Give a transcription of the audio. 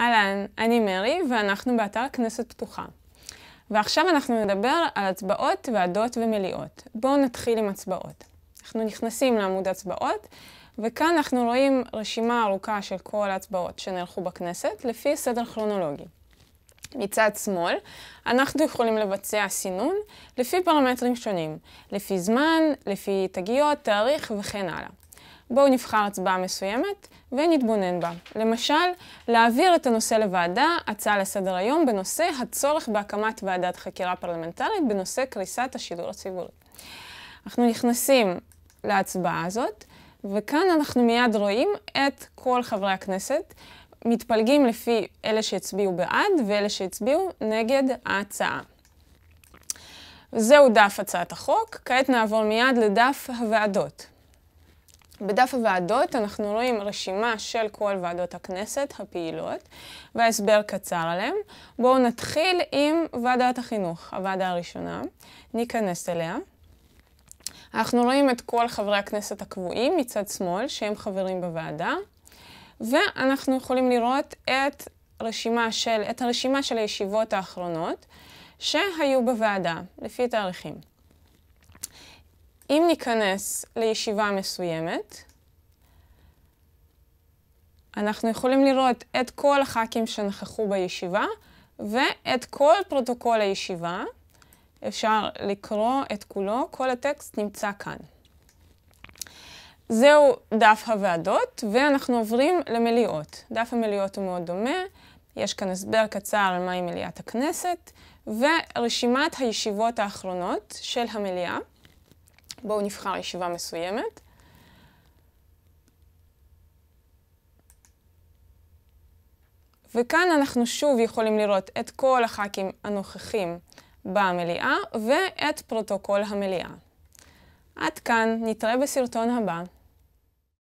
אהלן, אני מרי, ואנחנו באתר כנסת פתוחה. ועכשיו אנחנו נדבר על הצבעות, ועדות ומליאות. בואו נתחיל עם הצבעות. אנחנו נכנסים לעמוד הצבעות, וכאן אנחנו רואים רשימה ארוכה של כל ההצבעות שנערכו בכנסת, לפי סדר כרונולוגי. מצד שמאל, אנחנו יכולים לבצע סינון לפי פרמטרים שונים, לפי זמן, לפי תגיות, תאריך וכן הלאה. בואו נבחר הצבעה מסוימת ונתבונן בה. למשל, להעביר את הנושא לוועדה, הצעה לסדר היום בנושא הצורך בהקמת ועדת חקירה פרלמנטרית בנושא קריסת השידור הציבורי. אנחנו נכנסים להצבעה הזאת, וכאן אנחנו מיד רואים את כל חברי הכנסת מתפלגים לפי אלה שהצביעו בעד ואלה שהצביעו נגד ההצעה. זהו דף הצעת החוק, כעת נעבור מיד לדף הוועדות. בדף הוועדות אנחנו רואים רשימה של כל ועדות הכנסת הפעילות והסבר קצר עליהן. בואו נתחיל עם ועדת החינוך, הוועדה הראשונה. ניכנס אליה. אנחנו רואים את כל חברי הכנסת הקבועים מצד שמאל, שהם חברים בוועדה, ואנחנו יכולים לראות את, רשימה של, את הרשימה של הישיבות האחרונות שהיו בוועדה, לפי תאריכים. אם ניכנס לישיבה מסוימת, אנחנו יכולים לראות את כל הח"כים שנכחו בישיבה ואת כל פרוטוקול הישיבה. אפשר לקרוא את כולו, כל הטקסט נמצא כאן. זהו דף הוועדות, ואנחנו עוברים למליאות. דף המליאות הוא מאוד דומה, יש כאן הסבר קצר על מהי מליאת הכנסת, ורשימת הישיבות האחרונות של המליאה. בואו נבחר ישיבה מסוימת. וכאן אנחנו שוב יכולים לראות את כל הח"כים הנוכחים במליאה ואת פרוטוקול המליאה. עד כאן, נתראה בסרטון הבא.